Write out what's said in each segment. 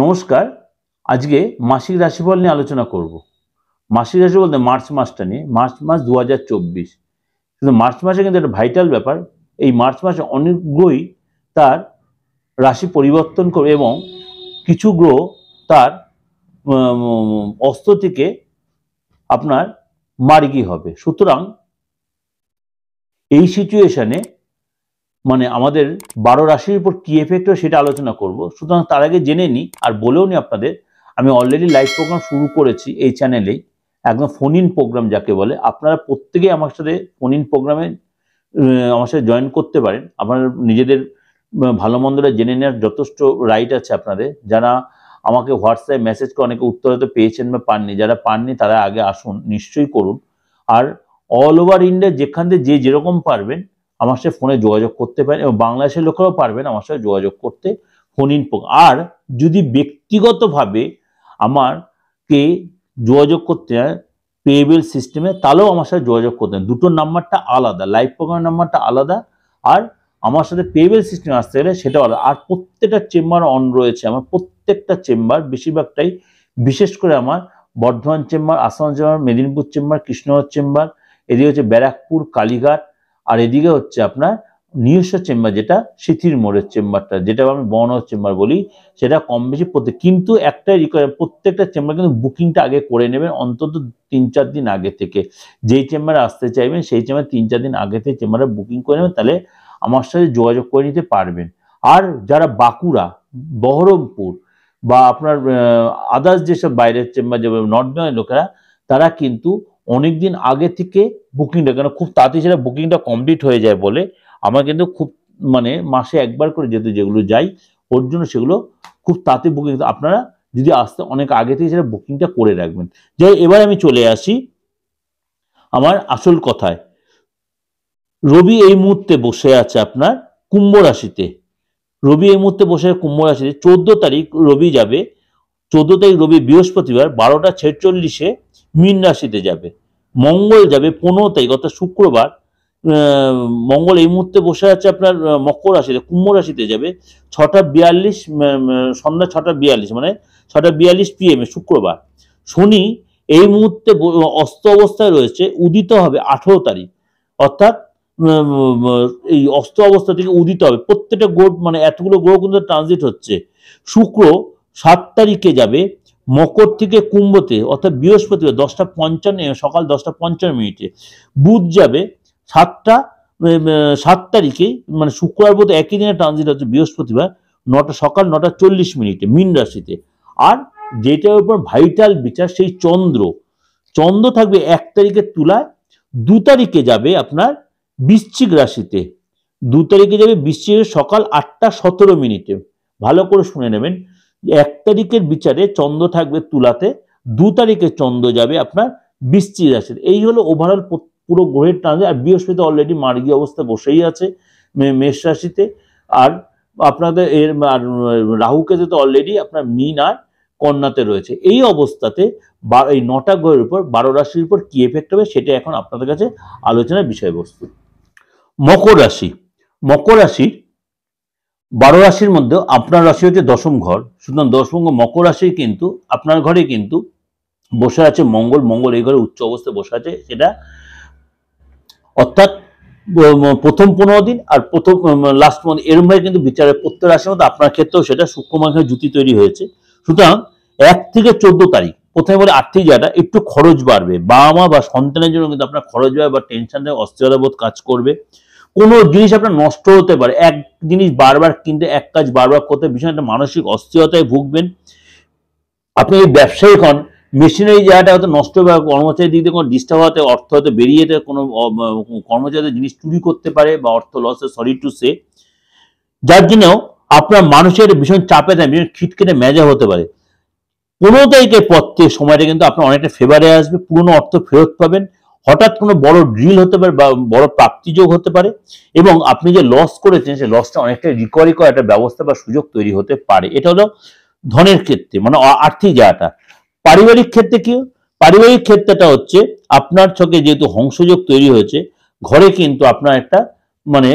নমস্কার আজকে মাসিক রাশিফল নিয়ে আলোচনা করব মাসিক রাশি বলতে মার্চ মাসটা নিয়ে মার্চ মাস দু কিন্তু মার্চ মাসে কিন্তু একটা ভাইটাল ব্যাপার এই মার্চ মাসে অনেক গ্রহই তার রাশি পরিবর্তন করবে এবং কিছু গ্রহ তার অস্ত্র থেকে আপনার মার্গি হবে সুতরাং এই সিচুয়েশনে মানে আমাদের বারো রাশির উপর কী এফেক্ট হয় সেটা আলোচনা করব সুতরাং তার আগে জেনে নিই আর বলেও নি আপনাদের আমি অলরেডি লাইভ প্রোগ্রাম শুরু করেছি এই চ্যানেলেই একদম ফোন ইন প্রোগ্রাম যাকে বলে আপনারা প্রত্যেকেই আমার সাথে ফোন ইন প্রোগ্রামে আমার সাথে জয়েন করতে পারেন আপনার নিজেদের ভালো মন্দরা জেনে নেওয়ার যথেষ্ট রাইট আছে আপনাদের যারা আমাকে হোয়াটসঅ্যাপ মেসেজ করে অনেকে উত্তর হয়তো পেয়েছেন বা পাননি যারা পাননি তারা আগে আসুন নিশ্চয়ই করুন আর অল ওভার ইন্ডিয়া যেখান থেকে যে যেরকম পারবেন আমার সাথে ফোনে যোগাযোগ করতে পারেন এবং বাংলাদেশের লোকেরাও পারবেন আমার সাথে যোগাযোগ করতে ফোন ইন আর যদি ব্যক্তিগতভাবে আমারকে যোগাযোগ করতে হয় পেয়েবেল সিস্টেমে তাহলেও আমার সাথে যোগাযোগ হয় দুটো নাম্বারটা আলাদা লাইভ প্রোগ্রামের নাম্বারটা আলাদা আর আমার সাথে পেবেল সিস্টেম আসতে গেলে সেটা আলাদা আর প্রত্যেকটা চেম্বার অন রয়েছে আমার প্রত্যেকটা চেম্বার বেশিরভাগটাই বিশেষ করে আমার Bardhaman chamber Assam chamber Medinipur chamber Krishnanagar chamber এদিকে হচ্ছে ব্যারাকপুর কালীঘাট আর এদিকে হচ্ছে আপনার নিজস্ব চেম্বার যেটা শিথির মোড়ের চেম্বারটা যেটা আমি বন চেম্বার বলি সেটা কম বেশি প্রত্যেক কিন্তু একটা প্রত্যেকটা চেম্বার কিন্তু বুকিংটা আগে করে নেবেন অন্তত তিন চার দিন আগে থেকে যেই চেম্বারে আসতে চাইবেন সেই চেম্বারে তিন চার দিন আগে থেকে চেম্বারে বুকিং করে নেবেন তাহলে আমার সাথে যোগাযোগ করে নিতে পারবেন আর যারা বাঁকুড়া বহরমপুর বা আপনার আদার্স যেসব বাইরের চেম্বার যাবে নর্থ লোকেরা তারা কিন্তু অনেক দিন আগে থেকে বুকিংটা কেন খুব তাড়াতাড়ি সেটা বুকিংটা কমপ্লিট হয়ে যায় বলে আমার কিন্তু খুব মানে মাসে একবার করে যেতে যেগুলো যাই ওর জন্য সেগুলো খুব তাড়াতাড়ি বুকিং আপনারা যদি আসতে অনেক আগে থেকে সেটা বুকিংটা করে রাখবেন যাই এবার আমি চলে আসি আমার আসল কথায় রবি এই মুহূর্তে বসে আছে আপনার কুম্ভ রাশিতে রবি এই মুহূর্তে বসে কুম্ভ রাশিতে চোদ্দ তারিখ রবি যাবে চোদ্দ তারিখ রবি বৃহস্পতিবার বারোটা ছেচল্লিশে মীন রাশিতে যাবে মঙ্গল যাবে পনেরো তারিখ অর্থাৎ শুক্রবার মঙ্গল এই মুহূর্তে বসে আছে আপনার মকর রাশিতে কুম্ভ রাশিতে যাবে ছটা বিয়াল্লিশ সন্ধ্যা ছটা বিয়াল্লিশ মানে ছটা বিয়াল্লিশ পি এ শুক্রবার শনি এই মুহূর্তে অস্ত অবস্থায় রয়েছে উদিত হবে আঠেরো তারিখ অর্থাৎ এই অস্ত অবস্থা থেকে উদিত হবে প্রত্যেকটা গ্রহ মানে এতগুলো গ্রহ কিন্তু ট্রানজিট হচ্ছে শুক্র সাত তারিখে যাবে মকর থেকে কুম্ভতে অর্থাৎ বৃহস্পতিবার দশটা পঞ্চান্ন সকাল দশটা পঞ্চান্ন মিনিটে বুধ যাবে সাতটা সাত তারিখে মানে শুক্রবার বোধ একই দিনে ট্রানজিট হচ্ছে বৃহস্পতিবার নটা সকাল নটা চল্লিশ মিনিটে মিন রাশিতে আর যেটার উপর ভাইটাল বিচার সেই চন্দ্র চন্দ্র থাকবে এক তারিখে তুলায় দু তারিখে যাবে আপনার বৃশ্চিক রাশিতে দু তারিখে যাবে বৃশ্চিকের সকাল আটটা সতেরো মিনিটে ভালো করে শুনে নেবেন এক তারিখের বিচারে চন্দ্র থাকবে তুলাতে দু তারিখে চন্দ্র যাবে আপনার বৃষ্টি রাশিতে এই হলো ওভারঅল পুরো গ্রহের ট্রানজিট আর বৃহস্পতি অলরেডি মার্গী অবস্থা বসেই আছে মেষ রাশিতে আর আপনাদের এর আর রাহুকেতে তো অলরেডি আপনার মিন আর কন্যাতে রয়েছে এই অবস্থাতে এই নটা গ্রহের উপর বারো রাশির উপর কি এফেক্ট হবে সেটা এখন আপনাদের কাছে আলোচনার বিষয়বস্তু মকর রাশি মকর রাশির বারো রাশির মধ্যে আপনার রাশি হচ্ছে দশম ঘর সুতরাং দশম মকর রাশি কিন্তু আপনার ঘরে কিন্তু বসে আছে মঙ্গল মঙ্গল এই ঘরে উচ্চ অবস্থায় বসে আছে সেটা অর্থাৎ প্রথম পনেরো দিন আর প্রথম লাস্ট মান্থ এরমভাবে কিন্তু বিচারে প্রত্যেক রাশির মধ্যে আপনার ক্ষেত্রেও সেটা সূক্ষ্মমাখের জুতি তৈরি হয়েছে সুতরাং এক থেকে চোদ্দ তারিখ প্রথমে বলে আর্থিক জায়গাটা একটু খরচ বাড়বে বাবা মা বা সন্তানের জন্য কিন্তু আপনার খরচ বাড়বে বা টেনশন অস্থিরতা বোধ কাজ করবে কোনো জিনিস আপনার নষ্ট হতে পারে এক জিনিস বারবার কিনতে এক কাজ বারবার করতে ভীষণ একটা মানসিক অস্থিরতায় ভুগবেন আপনি এই ব্যবসায়ী হন মেশিনারি জায়গাটা হয়তো নষ্ট হবে কর্মচারী দিক দিয়ে কোনো ডিস্টার্ব হতে অর্থ হয়তো বেরিয়ে যেতে কোনো কর্মচারীদের জিনিস চুরি করতে পারে বা অর্থ লসে সরি টু সে যার জন্য আপনার মানুষের ভীষণ চাপে থাকে ভীষণ খিটকেটে মেজা হতে পারে পনেরো তারিখের সময়টা কিন্তু আপনার অনেকটা ফেভারে আসবে পুরনো অর্থ ফেরত পাবেন হঠাৎ কোনো বড় ড্রিল হতে পারে বা বড় প্রাপ্তিযোগ হতে পারে এবং আপনি যে লস করেছেন সেই লসটা অনেকটা রিকভারি করার একটা ব্যবস্থা বা সুযোগ তৈরি হতে পারে এটা হলো ধনের ক্ষেত্রে মানে আর্থিক জায়গাটা পারিবারিক ক্ষেত্রে কি পারিবারিক ক্ষেত্রেটা হচ্ছে আপনার ছকে যেহেতু হংসযোগ তৈরি হয়েছে ঘরে কিন্তু আপনার একটা মানে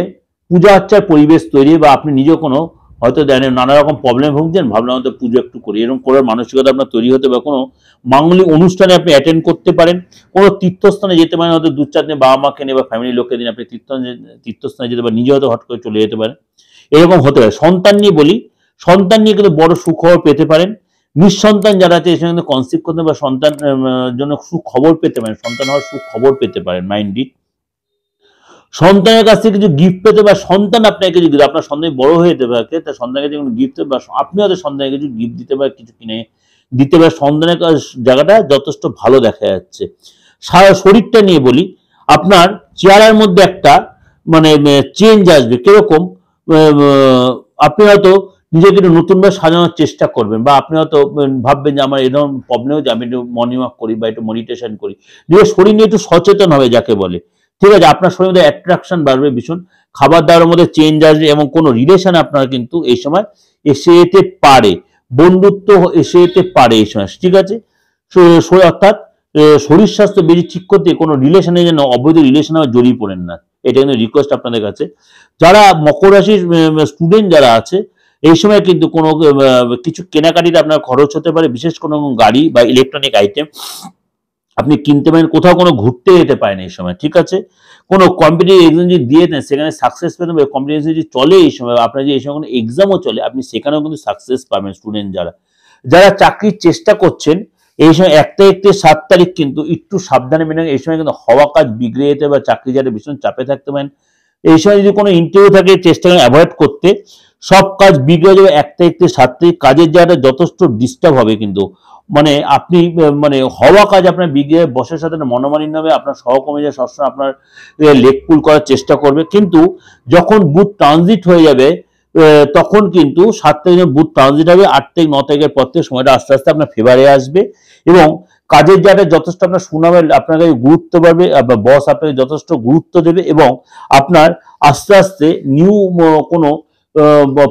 পূজা আর্চার পরিবেশ তৈরি বা আপনি নিজে কোনো হয়তো দেন নানা রকম প্রবলেম ভুগছেন ভাবলাম হয়তো পুজো একটু করি এরকম করার মানসিকতা আপনার তৈরি হতে বা কোনো মাঙ্গলিক অনুষ্ঠানে আপনি অ্যাটেন্ড করতে পারেন কোনো তীর্থস্থানে যেতে পারেন হয়তো দু চার দিন বাবা মাকে নিয়ে বা ফ্যামিলি লোককে দিন আপনি তীর্থস্থানে তীর্থস্থানে যেতে পারেন নিজে হয়তো হট করে চলে যেতে পারেন এরকম হতে পারে সন্তান নিয়ে বলি সন্তান নিয়ে কিন্তু বড় সুখবর পেতে পারেন নিঃসন্তান যারা আছে সেখানে কনসিভ করতে বা সন্তান জন্য সুখবর পেতে পারেন সন্তান হওয়ার সুখবর পেতে পারেন মাইন্ডিড সন্তানের কাছ থেকে কিছু গিফট পেতে বা সন্তান আপনাকে যদি আপনার সন্তান বড় হয়ে যেতে পারে তার কাছে কোনো গিফট বা আপনি হয়তো সন্তানকে কিছু গিফট দিতে পারে কিছু কিনে দিতে পারে সন্তানের জায়গাটা যথেষ্ট ভালো দেখা যাচ্ছে সারা শরীরটা নিয়ে বলি আপনার চেয়ারের মধ্যে একটা মানে চেঞ্জ আসবে কিরকম আপনি হয়তো নিজেকে একটু নতুনভাবে সাজানোর চেষ্টা করবেন বা আপনি হয়তো ভাববেন যে আমার এরকম প্রবলেম যে আমি একটু মর্নিং ওয়াক করি বা একটু মেডিটেশন করি নিজের শরীর নিয়ে একটু সচেতন হবে যাকে বলে ঠিক আছে আপনার শরীরের মধ্যে অ্যাট্রাকশন বাড়বে ভীষণ খাবার দাবার মধ্যে চেঞ্জ আসবে এবং কোনো রিলেশন আপনার কিন্তু এই সময় এসে যেতে পারে বন্ধুত্ব এসে যেতে পারে এই সময় ঠিক আছে অর্থাৎ শরীর স্বাস্থ্য বেশি ঠিক করতে কোনো রিলেশনে যেন অবৈধ আমার জড়িয়ে পড়েন না এটা কিন্তু রিকোয়েস্ট আপনাদের কাছে যারা মকর রাশির স্টুডেন্ট যারা আছে এই সময় কিন্তু কোনো কিছু কেনাকাটিতে আপনার খরচ হতে পারে বিশেষ কোনো গাড়ি বা ইলেকট্রনিক আইটেম আপনি কিনতে পারেন কোথাও কোনো ঘুরতে যেতে পারেন এই সময় ঠিক আছে কোনো কম্পিটিভ এক্সাম যদি দিয়ে দেন সেখানে সাকসেস পেতে পারে কম্পিটিভ যদি চলে এই সময় আপনার যে এই সময় কোনো এক্সামও চলে আপনি সেখানেও কিন্তু সাকসেস পাবেন স্টুডেন্ট যারা যারা চাকরির চেষ্টা করছেন এই সময় এক তারিখ থেকে সাত তারিখ কিন্তু একটু সাবধানে মেনে এই সময় কিন্তু হওয়া কাজ বিগড়ে যেতে বা চাকরি যারা ভীষণ চাপে থাকতে পারেন এই সময় যদি কোনো ইন্টারভিউ থাকে চেষ্টা করেন অ্যাভয়েড করতে সব কাজ বিগড়ে যাবে এক তারিখ থেকে সাত তারিখ কাজের জায়গাটা যথেষ্ট ডিস্টার্ব হবে কিন্তু মানে আপনি মানে হওয়া কাজ আপনার বিগড়ে বসের সাথে মনোমালিন্য হবে আপনার যে সবসময় আপনার কুল করার চেষ্টা করবে কিন্তু যখন বুথ ট্রানজিট হয়ে যাবে তখন কিন্তু সাত তারিখে বুথ ট্রানজিট হবে আট থেকে ন তারিখের পর থেকে সময়টা আস্তে আস্তে আপনার ফেভারে আসবে এবং কাজের জায়গায় যথেষ্ট আপনার সুনামের আপনাকে গুরুত্ব পাবে বস আপনাকে যথেষ্ট গুরুত্ব দেবে এবং আপনার আস্তে আস্তে নিউ কোনো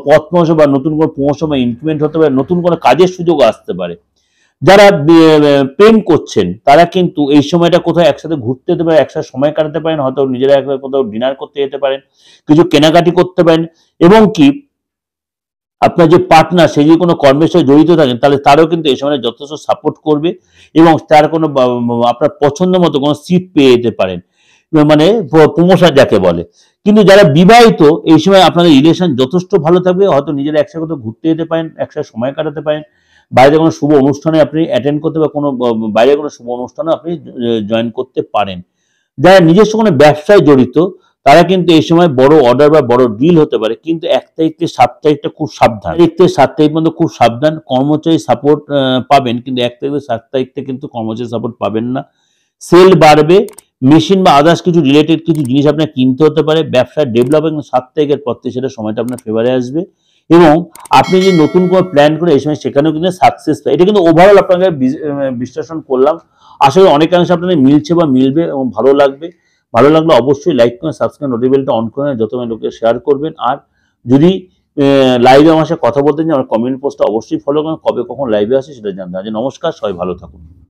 পথ বা নতুন কোনো প্রমোশন বা ইনক্রিমেন্ট হতে পারে নতুন কোনো কাজের সুযোগ আসতে পারে যারা প্রেম করছেন তারা কিন্তু এই সময়টা কোথাও একসাথে ঘুরতে যেতে পারেন একসাথে সময় কাটাতে পারেন হয়তো নিজেরা একসাথে কোথাও ডিনার করতে যেতে পারেন কিছু কেনাকাটি করতে পারেন এবং কি আপনার যে পার্টনার সে যদি কোনো কর্মের সাথে জড়িত থাকেন তাহলে তারও কিন্তু এই সময় যথেষ্ট সাপোর্ট করবে এবং তার কোনো আপনার পছন্দ মতো কোনো সিট পেয়ে যেতে পারেন মানে প্রমোশন যাকে বলে কিন্তু যারা বিবাহিত এই সময় আপনাদের রিলেশন যথেষ্ট ভালো থাকবে হয়তো নিজেরা একসাথে কোথাও ঘুরতে যেতে পারেন একসাথে সময় কাটাতে পারেন বাইরে কোনো শুভ অনুষ্ঠানে আপনি অ্যাটেন্ড করতে বা কোনো বাইরে কোনো শুভ অনুষ্ঠানে আপনি জয়েন করতে পারেন যারা নিজস্ব কোনো ব্যবসায় জড়িত তারা কিন্তু এই সময় বড় অর্ডার বা বড় ডিল হতে পারে কিন্তু এক তারিখ থেকে সাত তারিখটা খুব সাবধান এক থেকে সাত তারিখ পর্যন্ত খুব সাবধান কর্মচারী সাপোর্ট পাবেন কিন্তু এক তারিখ থেকে সাত তারিখটা কিন্তু কর্মচারী সাপোর্ট পাবেন না সেল বাড়বে মেশিন বা আদার্স কিছু রিলেটেড কিছু জিনিস আপনার কিনতে হতে পারে ব্যবসা ডেভেলপ এবং সাত তারিখের পর থেকে সেটা সময়টা আপনার ফেভারে আসবে এবং আপনি যে নতুন কোনো প্ল্যান করে এই সময় সেখানেও কিন্তু সাকসেস পায় এটা কিন্তু ওভারঅল আপনাকে বিশ্লেষণ করলাম আশা করি অনেকাংশে আপনাদের মিলছে বা মিলবে এবং ভালো লাগবে ভালো লাগলে অবশ্যই লাইক করে সাবস্ক্রাইব নোটিফিকেশনটা অন করে যত লোকে শেয়ার করবেন আর যদি লাইভে আমার সাথে কথা বলতে চান আমার কমেন্ট পোস্টটা অবশ্যই ফলো করেন কবে কখন লাইভে আসে সেটা জানতে আছে নমস্কার সবাই ভালো থাকুন